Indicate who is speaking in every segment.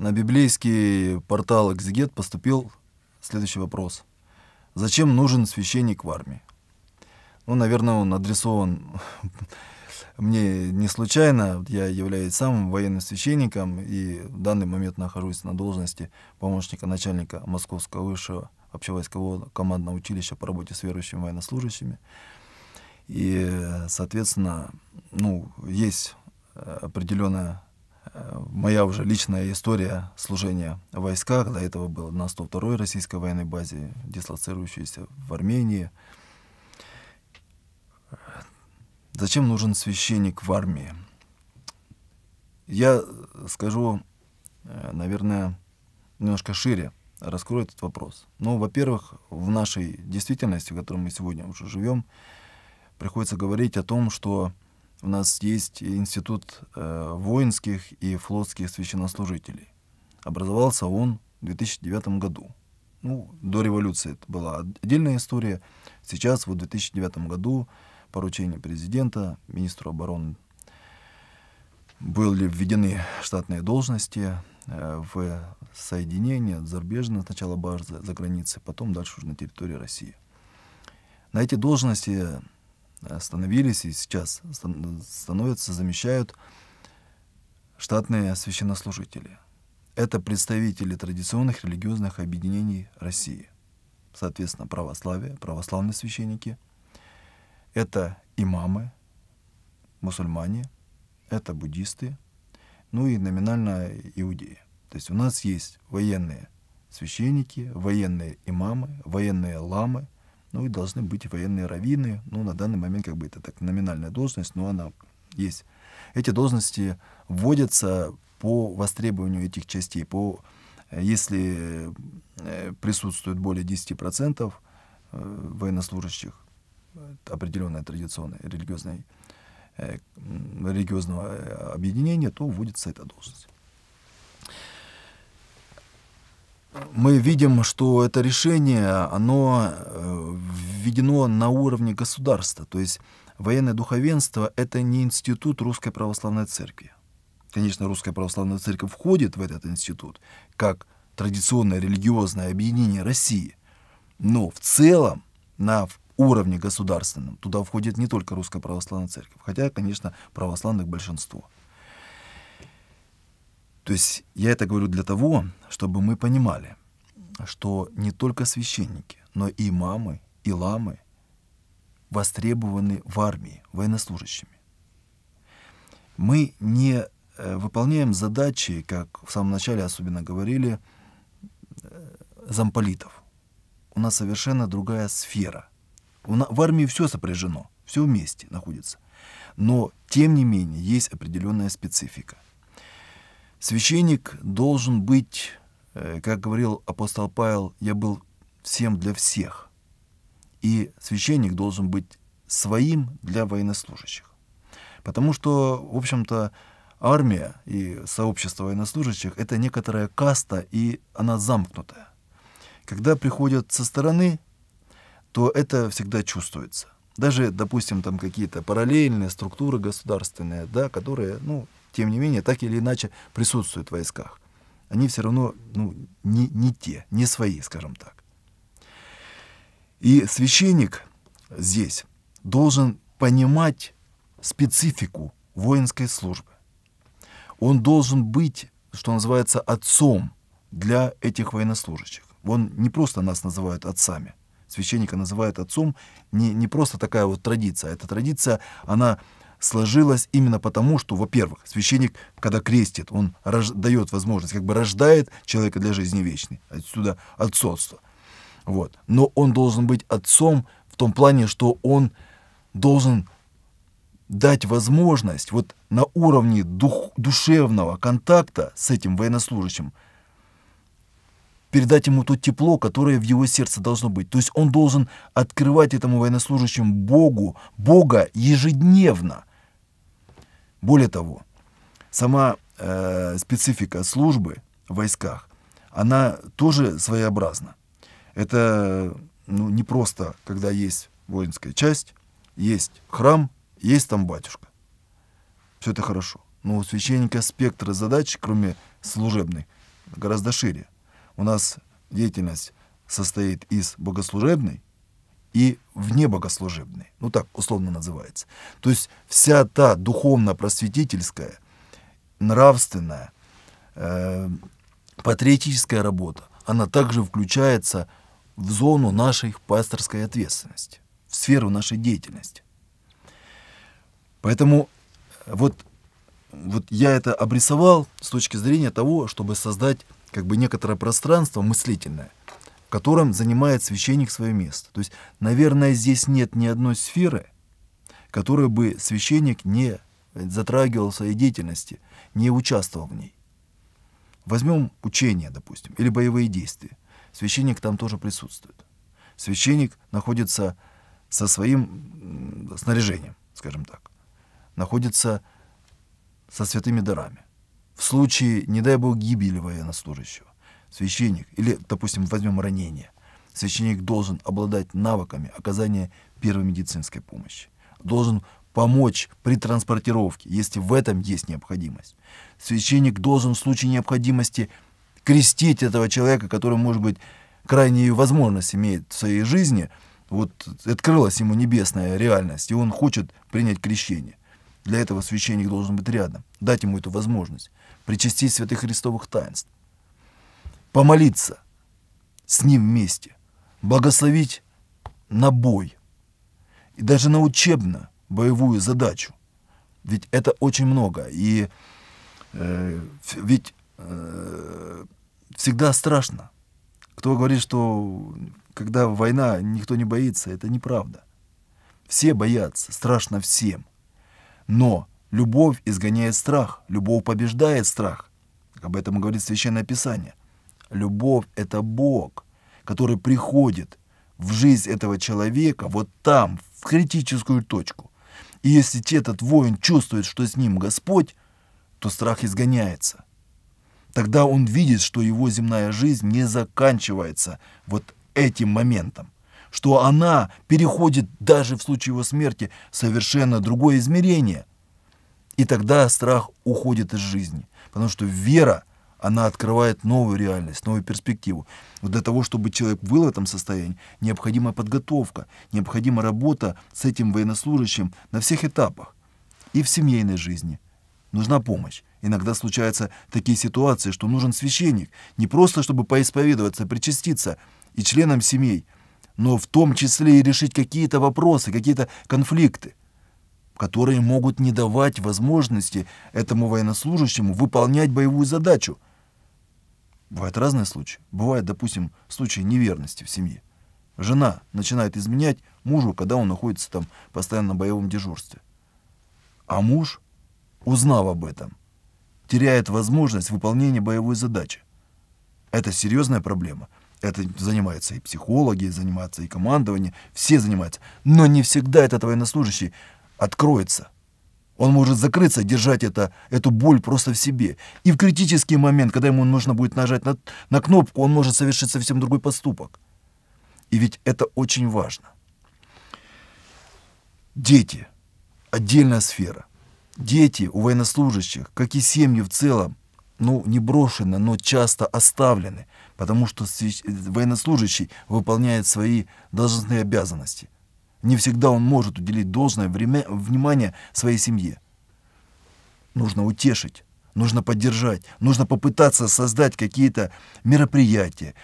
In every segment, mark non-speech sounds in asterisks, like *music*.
Speaker 1: На библейский портал «Экзегет» поступил следующий вопрос. Зачем нужен священник в армии? Ну, наверное, он адресован *laughs* мне не случайно. Я являюсь самым военным священником и в данный момент нахожусь на должности помощника начальника Московского высшего общевойскового командного училища по работе с верующими военнослужащими. И, соответственно, ну, есть определенная моя уже личная история служения в войсках. До этого был на 102-й российской военной базе, дислоцирующейся в Армении. Зачем нужен священник в армии? Я скажу, э, наверное, немножко шире раскрою этот вопрос. Ну, во-первых, в нашей действительности, в которой мы сегодня уже живем, приходится говорить о том, что у нас есть институт э, воинских и флотских священнослужителей. Образовался он в 2009 году. Ну, до революции это была отдельная история. Сейчас, вот в 2009 году, поручение президента, министру обороны, были введены штатные должности э, в соединение зарубежно, сначала базы за границей, потом дальше уже на территории России. На эти должности становились и сейчас становятся, замещают штатные священнослужители. Это представители традиционных религиозных объединений России. Соответственно, православие, православные священники. Это имамы, мусульмане, это буддисты, ну и номинально иудеи. То есть у нас есть военные священники, военные имамы, военные ламы – ну и должны быть военные раввины, ну на данный момент как бы это так номинальная должность, но она есть. Эти должности вводятся по востребованию этих частей, по, э, если э, присутствует более 10% э, военнослужащих определенной традиционной религиозной религиозного объединения, то вводится эта должность. мы видим, что это решение, оно э, введено на уровне государства. То есть военное духовенство — это не институт Русской Православной Церкви. Конечно, Русская Православная Церковь входит в этот институт, как традиционное религиозное объединение России. Но в целом на уровне государственном туда входит не только Русская Православная Церковь, хотя, конечно, православных большинство. То есть я это говорю для того, чтобы мы понимали, что не только священники, но и мамы, и ламы востребованы в армии военнослужащими. Мы не э, выполняем задачи, как в самом начале особенно говорили, э, замполитов. У нас совершенно другая сфера. В армии все сопряжено, все вместе находится. Но, тем не менее, есть определенная специфика – Священник должен быть, э, как говорил апостол Павел, я был всем для всех. И священник должен быть своим для военнослужащих. Потому что, в общем-то, армия и сообщество военнослужащих – это некоторая каста, и она замкнутая. Когда приходят со стороны, то это всегда чувствуется. Даже, допустим, там какие-то параллельные структуры государственные, да, которые, ну, тем не менее, так или иначе присутствуют в войсках. Они все равно ну, не, не те, не свои, скажем так. И священник здесь должен понимать специфику воинской службы. Он должен быть, что называется, отцом для этих военнослужащих. Он не просто нас называют отцами. Священника называют отцом не, не просто такая вот традиция. Эта традиция, она сложилось именно потому, что, во-первых, священник, когда крестит, он рож- дает возможность, как бы рождает человека для жизни вечной. Отсюда отцовство. Вот. Но он должен быть отцом в том плане, что он должен дать возможность вот на уровне дух, душевного контакта с этим военнослужащим передать ему то тепло, которое в его сердце должно быть. То есть он должен открывать этому военнослужащему Богу, Бога ежедневно. Более того, сама э, специфика службы в войсках, она тоже своеобразна. Это ну, не просто, когда есть воинская часть, есть храм, есть там батюшка. Все это хорошо. Но у священника спектр задач, кроме служебной, гораздо шире. У нас деятельность состоит из богослужебной, и внебогослужебный, ну так условно называется. То есть вся та духовно-просветительская, нравственная, э, патриотическая работа, она также включается в зону нашей пасторской ответственности, в сферу нашей деятельности. Поэтому вот, вот я это обрисовал с точки зрения того, чтобы создать как бы некоторое пространство мыслительное, которым занимает священник свое место. То есть, наверное, здесь нет ни одной сферы, которой бы священник не затрагивал в своей деятельности, не участвовал в ней. Возьмем учение, допустим, или боевые действия. Священник там тоже присутствует. Священник находится со своим снаряжением, скажем так, находится со святыми дарами. В случае, не дай бог, гибели военнослужащего, священник, или, допустим, возьмем ранение, священник должен обладать навыками оказания первой медицинской помощи, должен помочь при транспортировке, если в этом есть необходимость. Священник должен в случае необходимости крестить этого человека, который, может быть, крайнюю возможность имеет в своей жизни, вот открылась ему небесная реальность, и он хочет принять крещение. Для этого священник должен быть рядом, дать ему эту возможность, причастить святых христовых таинств помолиться с ним вместе, благословить на бой и даже на учебно-боевую задачу. Ведь это очень много. И э, ведь э, всегда страшно. Кто говорит, что когда война, никто не боится, это неправда. Все боятся, страшно всем. Но любовь изгоняет страх, любовь побеждает страх. Об этом говорит Священное Писание. Любовь — это Бог, который приходит в жизнь этого человека вот там, в критическую точку. И если этот воин чувствует, что с ним Господь, то страх изгоняется. Тогда он видит, что его земная жизнь не заканчивается вот этим моментом, что она переходит даже в случае его смерти совершенно другое измерение. И тогда страх уходит из жизни, потому что вера она открывает новую реальность, новую перспективу. Но для того, чтобы человек был в этом состоянии, необходима подготовка, необходима работа с этим военнослужащим на всех этапах. И в семейной жизни нужна помощь. Иногда случаются такие ситуации, что нужен священник, не просто чтобы поисповедоваться, причаститься и членам семей, но в том числе и решить какие-то вопросы, какие-то конфликты которые могут не давать возможности этому военнослужащему выполнять боевую задачу – Бывают разные случаи. Бывает, допустим, случай неверности в семье. Жена начинает изменять мужу, когда он находится там постоянно на боевом дежурстве. А муж, узнав об этом, теряет возможность выполнения боевой задачи. Это серьезная проблема. Это занимаются и психологи, занимаются и командование, все занимаются. Но не всегда этот военнослужащий откроется – он может закрыться, держать это, эту боль просто в себе. И в критический момент, когда ему нужно будет нажать на, на кнопку, он может совершить совсем другой поступок. И ведь это очень важно. Дети. Отдельная сфера. Дети у военнослужащих, как и семьи в целом, ну, не брошены, но часто оставлены, потому что военнослужащий выполняет свои должностные обязанности – не всегда он может уделить должное время, внимание своей семье. Нужно утешить, нужно поддержать, нужно попытаться создать какие-то мероприятия,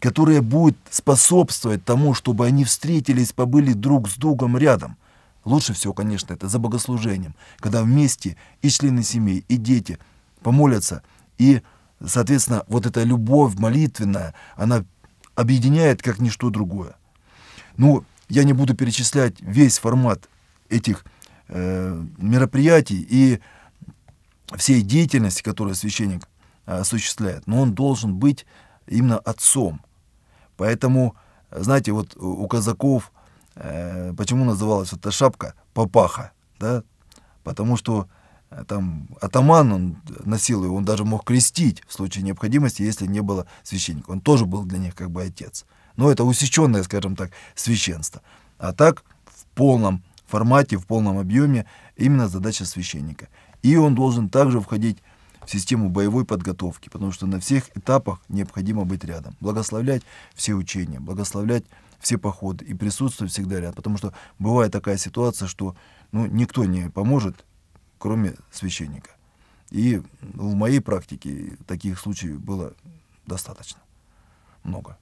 Speaker 1: которые будут способствовать тому, чтобы они встретились, побыли друг с другом рядом. Лучше всего, конечно, это за богослужением, когда вместе и члены семьи, и дети помолятся, и, соответственно, вот эта любовь молитвенная, она объединяет как ничто другое. Ну, я не буду перечислять весь формат этих э, мероприятий и всей деятельности, которую священник э, осуществляет, но он должен быть именно отцом. Поэтому, знаете, вот у казаков, э, почему называлась эта шапка папаха, да? Потому что э, там атаман он носил его, он даже мог крестить в случае необходимости, если не было священника. Он тоже был для них как бы отец. Но ну, это усеченное, скажем так, священство. А так в полном формате, в полном объеме именно задача священника. И он должен также входить в систему боевой подготовки, потому что на всех этапах необходимо быть рядом, благословлять все учения, благословлять все походы и присутствовать всегда рядом, потому что бывает такая ситуация, что ну, никто не поможет, кроме священника. И в моей практике таких случаев было достаточно много.